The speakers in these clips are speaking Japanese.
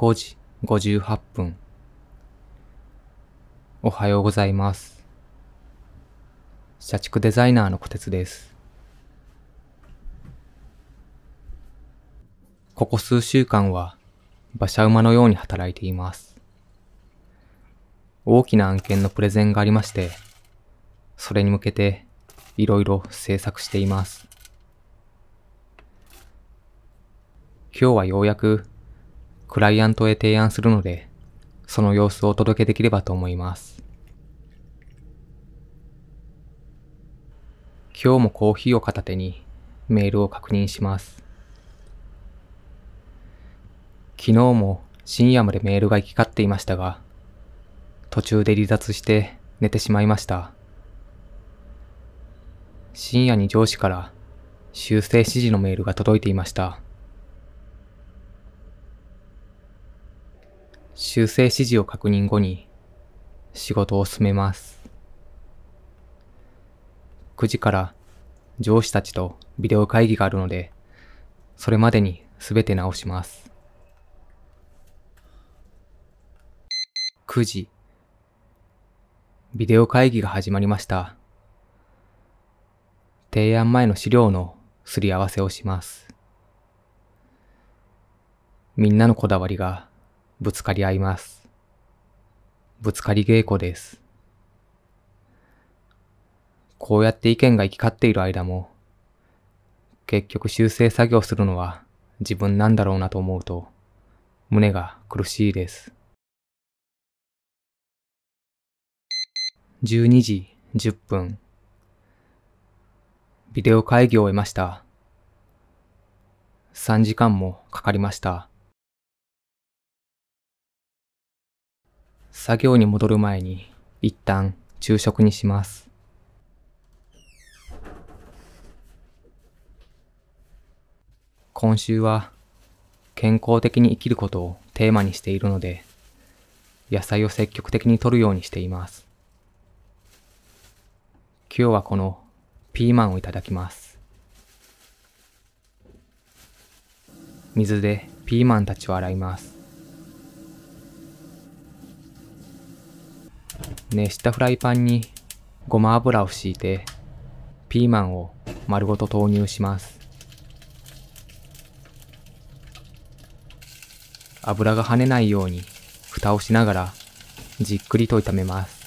5時58分。おはようございます。社畜デザイナーの小鉄です。ここ数週間は馬車馬のように働いています。大きな案件のプレゼンがありまして、それに向けていろいろ制作しています。今日はようやくクライアントへ提案するので、その様子をお届けできればと思います。今日もコーヒーを片手にメールを確認します。昨日も深夜までメールが行き交っていましたが、途中で離脱して寝てしまいました。深夜に上司から修正指示のメールが届いていました。修正指示を確認後に仕事を進めます。9時から上司たちとビデオ会議があるので、それまでに全て直します。9時。ビデオ会議が始まりました。提案前の資料のすり合わせをします。みんなのこだわりがぶつかり合います。ぶつかり稽古です。こうやって意見が行き交っている間も、結局修正作業するのは自分なんだろうなと思うと、胸が苦しいです。12時10分。ビデオ会議を終えました。3時間もかかりました。作業に戻る前に、一旦昼食にします。今週は健康的に生きることをテーマにしているので、野菜を積極的に摂るようにしています。今日はこのピーマンをいただきます。水でピーマンたちを洗います。熱したフライパンにごま油を敷いてピーマンを丸ごと投入します油が跳ねないように蓋をしながらじっくりと炒めます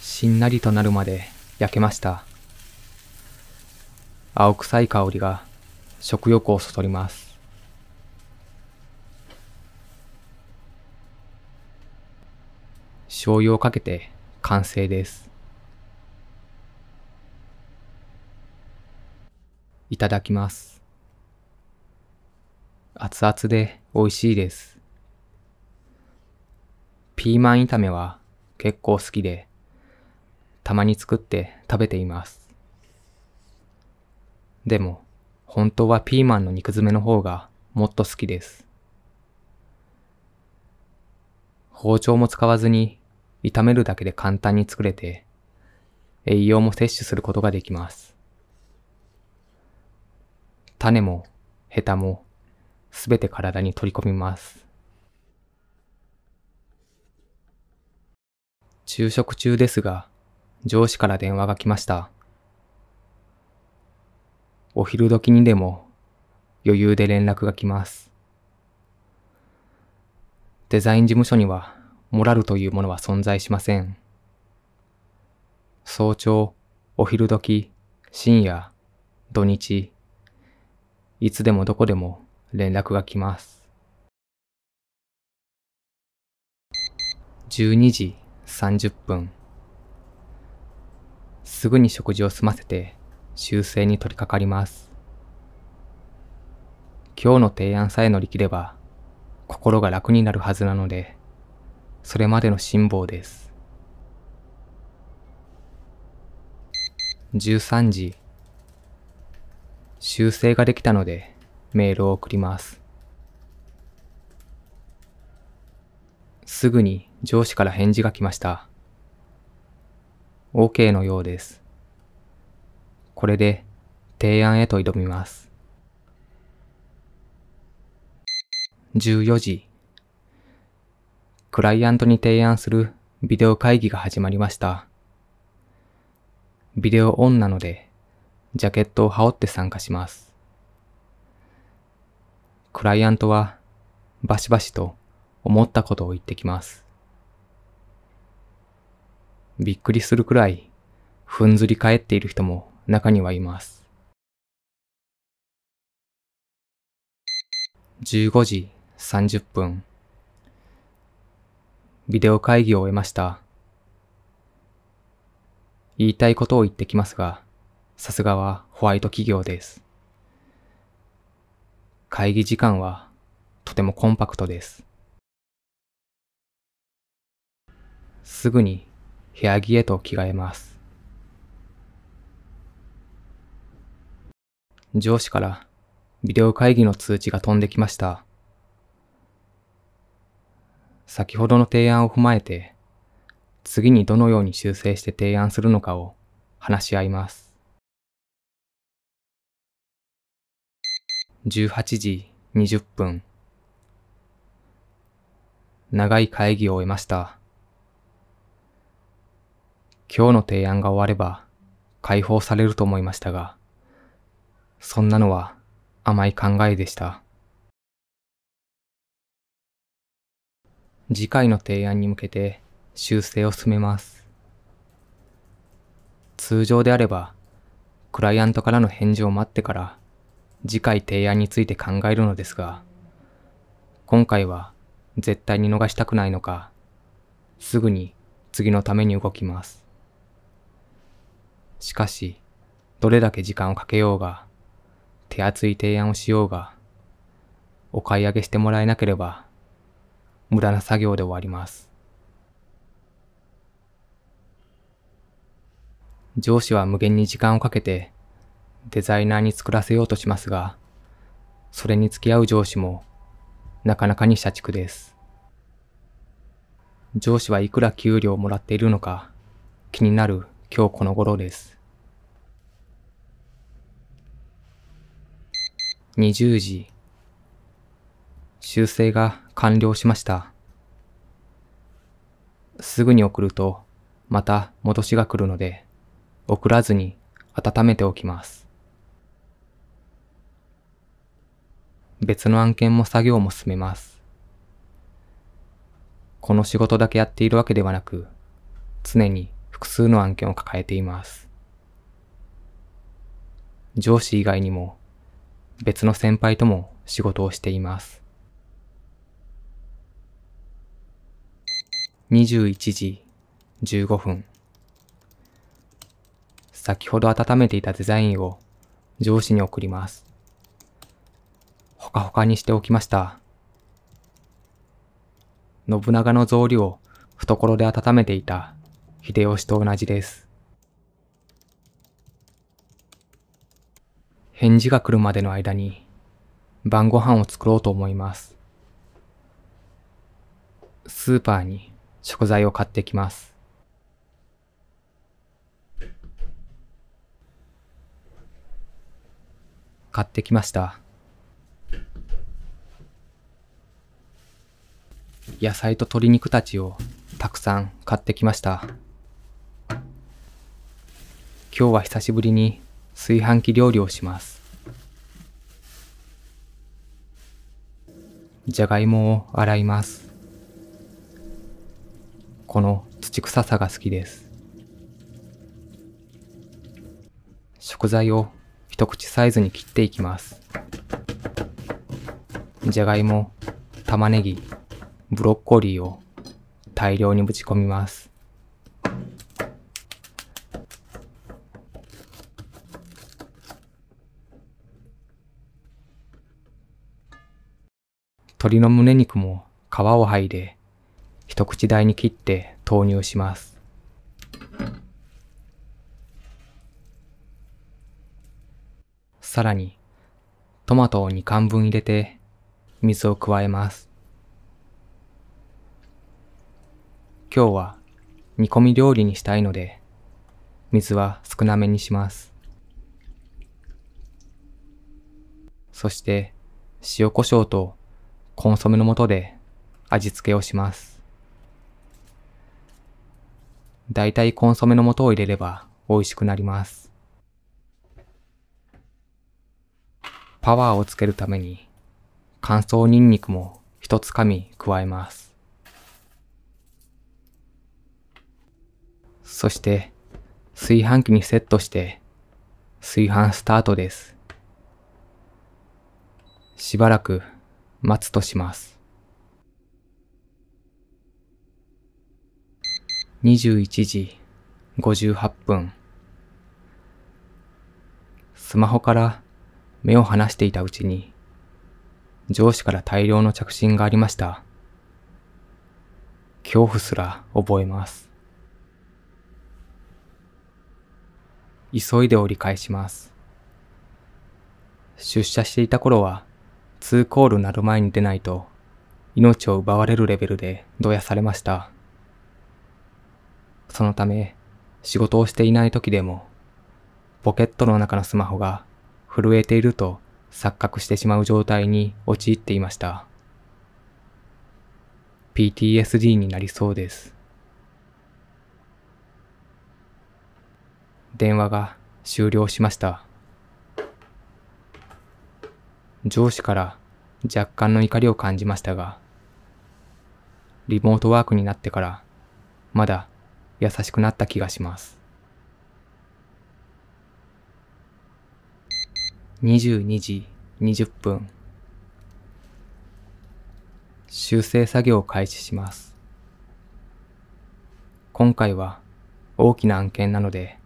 しんなりとなるまで焼けました青臭い香りが食欲をそそります醤油をかけて完成です。いただきます。熱々で美味しいです。ピーマン炒めは結構好きで、たまに作って食べています。でも、本当はピーマンの肉詰めの方がもっと好きです。包丁も使わずに炒めるだけで簡単に作れて、栄養も摂取することができます。種もヘタもすべて体に取り込みます。昼食中ですが、上司から電話が来ました。お昼時にでも余裕で連絡が来ます。デザイン事務所にはモラルというものは存在しません。早朝、お昼時、深夜、土日、いつでもどこでも連絡が来ます。12時30分。すぐに食事を済ませて修正に取り掛かります。今日の提案さえ乗り切れば心が楽になるはずなので、それまでの辛抱です。13時、修正ができたのでメールを送ります。すぐに上司から返事が来ました。OK のようです。これで提案へと挑みます。14時クライアントに提案するビデオ会議が始まりました。ビデオオンなので、ジャケットを羽織って参加します。クライアントは、バシバシと思ったことを言ってきます。びっくりするくらい、ふんずり返っている人も中にはいます。15時30分。ビデオ会議を終えました。言いたいことを言ってきますが、さすがはホワイト企業です。会議時間はとてもコンパクトです。すぐに部屋着へと着替えます。上司からビデオ会議の通知が飛んできました。先ほどの提案を踏まえて、次にどのように修正して提案するのかを話し合います。18時20分。長い会議を終えました。今日の提案が終われば解放されると思いましたが、そんなのは甘い考えでした。次回の提案に向けて修正を進めます。通常であれば、クライアントからの返事を待ってから次回提案について考えるのですが、今回は絶対に逃したくないのか、すぐに次のために動きます。しかし、どれだけ時間をかけようが、手厚い提案をしようが、お買い上げしてもらえなければ、無駄な作業で終わります。上司は無限に時間をかけてデザイナーに作らせようとしますが、それに付き合う上司もなかなかに社畜です。上司はいくら給料をもらっているのか気になる今日この頃です。20時修正が完了しました。すぐに送ると、また戻しが来るので、送らずに温めておきます。別の案件も作業も進めます。この仕事だけやっているわけではなく、常に複数の案件を抱えています。上司以外にも別の先輩とも仕事をしています。21時15分。先ほど温めていたデザインを上司に送ります。ほかほかにしておきました。信長の草履を懐で温めていた秀吉と同じです。返事が来るまでの間に晩ご飯を作ろうと思います。スーパーに食材を買ってきます。買ってきました。野菜と鶏肉たちをたくさん買ってきました。今日は久しぶりに炊飯器料理をします。じゃがいもを洗います。この土臭さが好きです。食材を一口サイズに切っていきます。じゃがいも、玉ねぎ、ブロッコリーを大量にぶち込みます。鶏の胸肉も皮を剥いで一口大に切って投入します。さらに、トマトを2缶分入れて、水を加えます。今日は煮込み料理にしたいので、水は少なめにします。そして、塩コショウとコンソメの素で味付けをします。だいたいコンソメの素を入れれば美味しくなります。パワーをつけるために乾燥ニンニクも一つかみ加えます。そして炊飯器にセットして炊飯スタートです。しばらく待つとします。21時58分。スマホから目を離していたうちに、上司から大量の着信がありました。恐怖すら覚えます。急いで折り返します。出社していた頃は、2コールなる前に出ないと、命を奪われるレベルでどやされました。そのため、仕事をしていない時でも、ポケットの中のスマホが震えていると錯覚してしまう状態に陥っていました。PTSD になりそうです。電話が終了しました。上司から若干の怒りを感じましたが、リモートワークになってから、まだ優しくなった気がします。22時20分修正作業を開始します。今回は大きな案件なので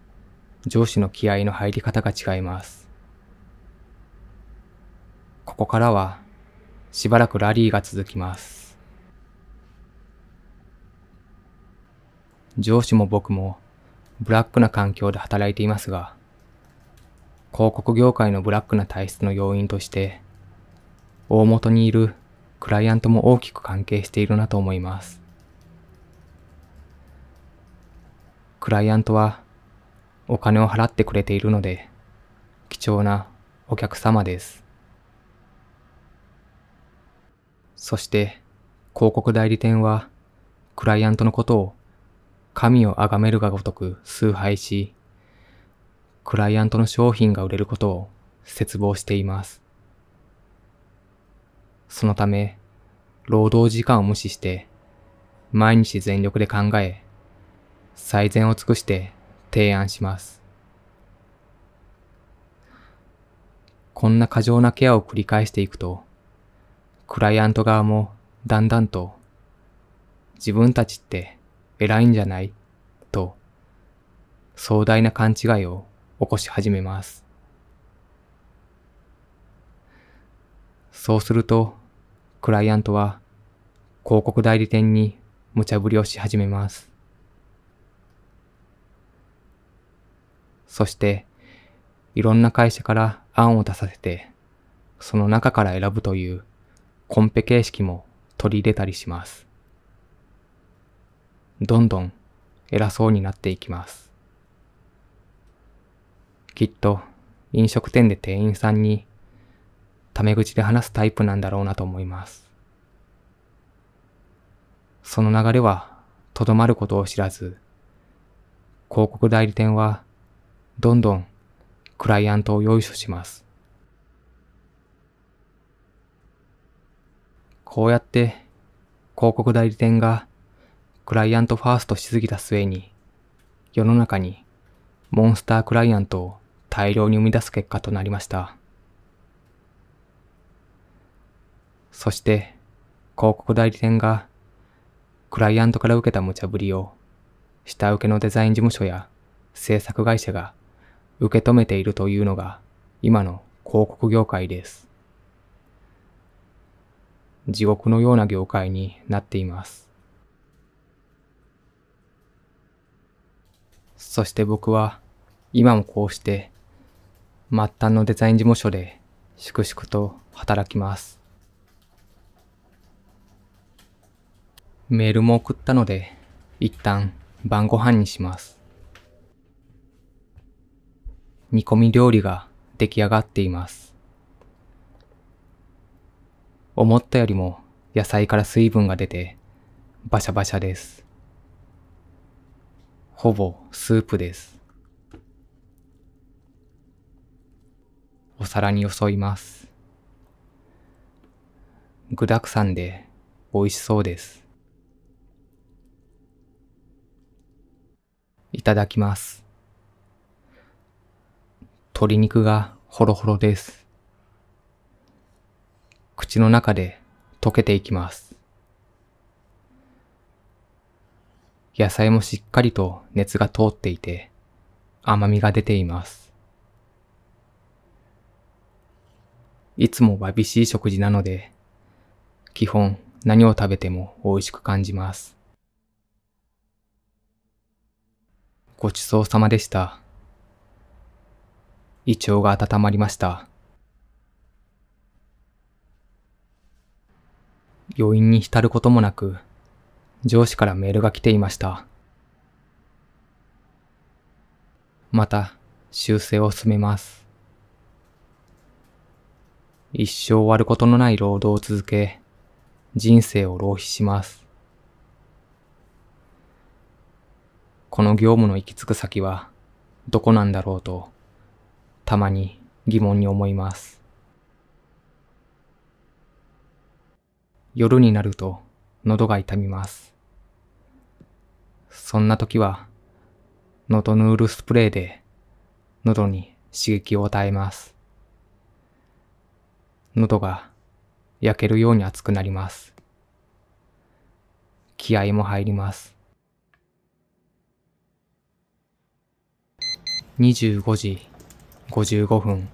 上司の気合の入り方が違います。ここからはしばらくラリーが続きます。上司も僕もブラックな環境で働いていますが、広告業界のブラックな体質の要因として、大元にいるクライアントも大きく関係しているなと思います。クライアントはお金を払ってくれているので、貴重なお客様です。そして、広告代理店は、クライアントのことを神を崇めるがごとく崇拝し、クライアントの商品が売れることを絶望しています。そのため、労働時間を無視して、毎日全力で考え、最善を尽くして提案します。こんな過剰なケアを繰り返していくと、クライアント側もだんだんと、自分たちって偉いんじゃないと、壮大な勘違いを起こし始めます。そうすると、クライアントは広告代理店に無茶ぶりをし始めます。そして、いろんな会社から案を出させて、その中から選ぶというコンペ形式も取り入れたりします。どんどん偉そうになっていきます。きっと飲食店で店員さんにタメ口で話すタイプなんだろうなと思います。その流れはとどまることを知らず、広告代理店はどんどんクライアントを用意します。こうやって広告代理店がクライアントファーストしすぎた末に、世の中にモンスタークライアントを大量に生み出す結果となりました。そして、広告代理店が、クライアントから受けた無茶ぶりを、下請けのデザイン事務所や制作会社が受け止めているというのが、今の広告業界です。地獄のような業界になっています。そして僕は今もこうして末端のデザイン事務所で粛々と働きます。メールも送ったので一旦晩ご飯にします。煮込み料理が出来上がっています。思ったよりも野菜から水分が出てバシャバシャです。ほぼスープです。お皿によそいます。具沢山で美味しそうです。いただきます。鶏肉がほろほろです。口の中で溶けていきます。野菜もしっかりと熱が通っていて、甘みが出ています。いつもわびしい食事なので、基本何を食べても美味しく感じます。ごちそうさまでした。胃腸が温まりました。余韻に浸ることもなく、上司からメールが来ていました。また、修正を進めます。一生終わることのない労働を続け、人生を浪費します。この業務の行き着く先は、どこなんだろうと、たまに疑問に思います。夜になると、喉が痛みます。そんな時は、喉トヌールスプレーで喉に刺激を与えます。喉が焼けるように熱くなります。気合も入ります。25時55分。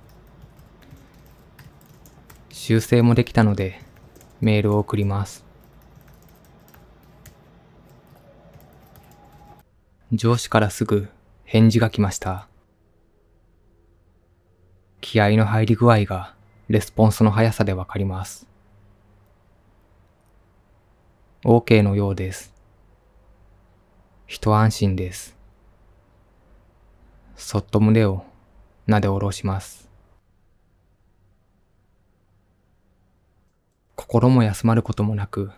修正もできたのでメールを送ります。上司からすぐ返事が来ました。気合の入り具合がレスポンスの速さでわかります。OK のようです。一安心です。そっと胸をなで下ろします。心も休まることもなく、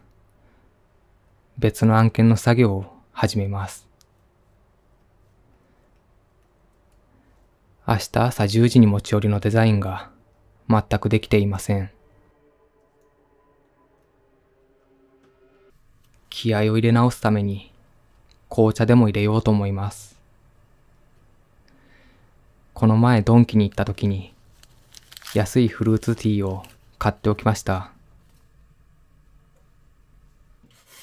別の案件の作業を始めます。明日朝10時に持ち寄りのデザインが全くできていません。気合を入れ直すために紅茶でも入れようと思います。この前ドンキに行った時に安いフルーツティーを買っておきました。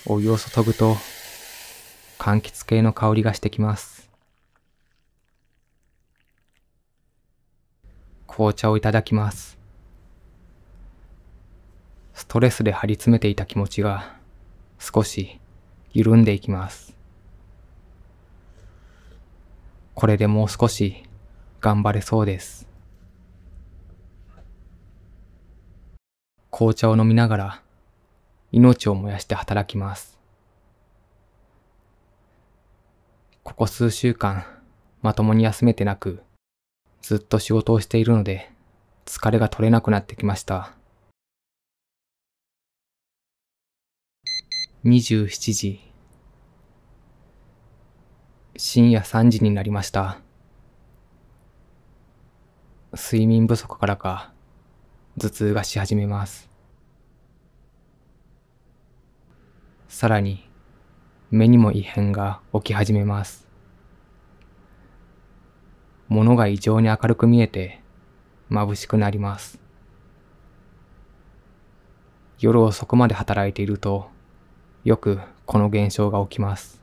お湯を注ぐと柑橘系の香りがしてきます。紅茶をいただきます。ストレスで張り詰めていた気持ちが少し緩んでいきます。これでもう少し頑張れそうです。紅茶を飲みながら命を燃やして働きます。ここ数週間まともに休めてなくずっと仕事をしているので、疲れが取れなくなってきました。27時。深夜3時になりました。睡眠不足からか、頭痛がし始めます。さらに、目にも異変が起き始めます。物が異常に明るく見えて眩しくなります。夜遅くまで働いているとよくこの現象が起きます。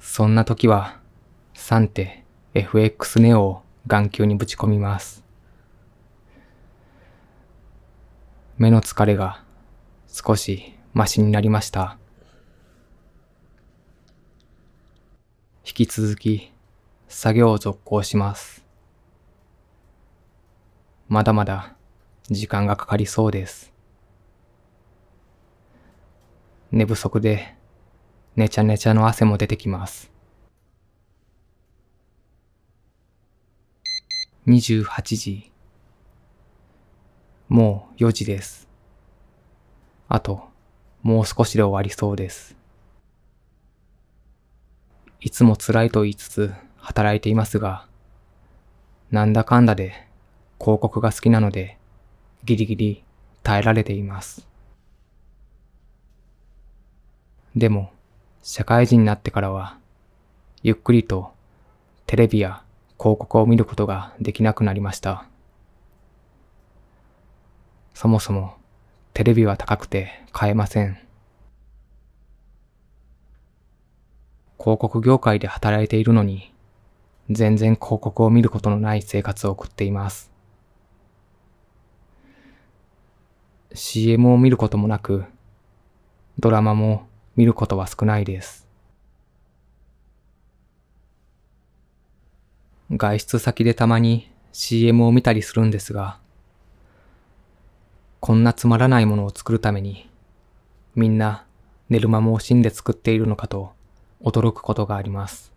そんな時は3手 FX ネオを眼球にぶち込みます。目の疲れが少しマシになりました。引き続き作業を続行します。まだまだ時間がかかりそうです。寝不足でねちゃねちゃの汗も出てきます。28時。もう4時です。あと、もう少しで終わりそうです。いつも辛いと言いつつ働いていますが、なんだかんだで広告が好きなので、ギリギリ耐えられています。でも、社会人になってからは、ゆっくりとテレビや広告を見ることができなくなりました。そもそもテレビは高くて買えません。広告業界で働いているのに、全然広告を見ることのない生活を送っています。CM を見ることもなく、ドラマも見ることは少ないです。外出先でたまに CM を見たりするんですが、こんなつまらないものを作るために、みんな寝る間も惜しんで作っているのかと驚くことがあります。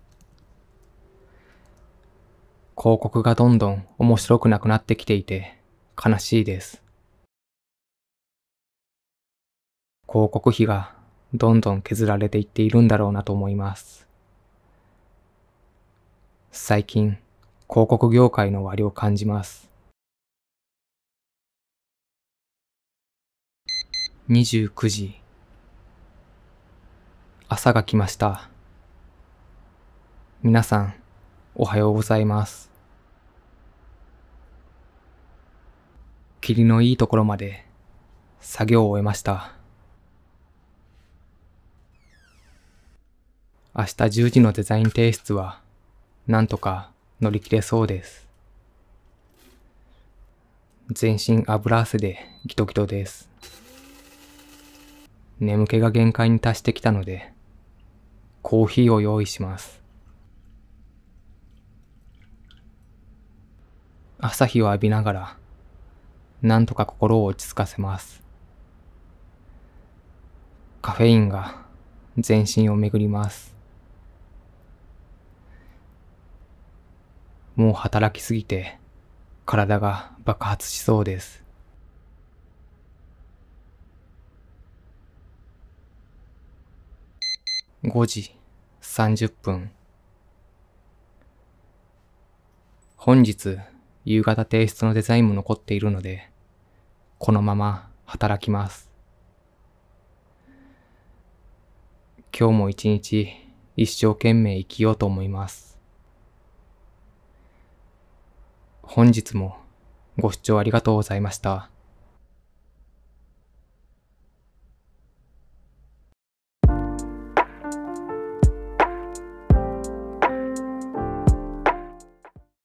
広告がどんどん面白くなくなってきていて悲しいです。広告費がどんどん削られていっているんだろうなと思います。最近、広告業界の割を感じます。29時朝が来ました。皆さん、おはようございます。霧のいいところまで作業を終えました。明日10時のデザイン提出はなんとか乗り切れそうです。全身油汗でギトギトです。眠気が限界に達してきたので、コーヒーを用意します。朝日を浴びながら、なんとか心を落ち着かせます。カフェインが全身を巡ります。もう働きすぎて体が爆発しそうです。5時30分。本日、夕方提出のデザインも残っているので、このまま働きます。今日も一日、一生懸命生きようと思います。本日もご視聴ありがとうございました。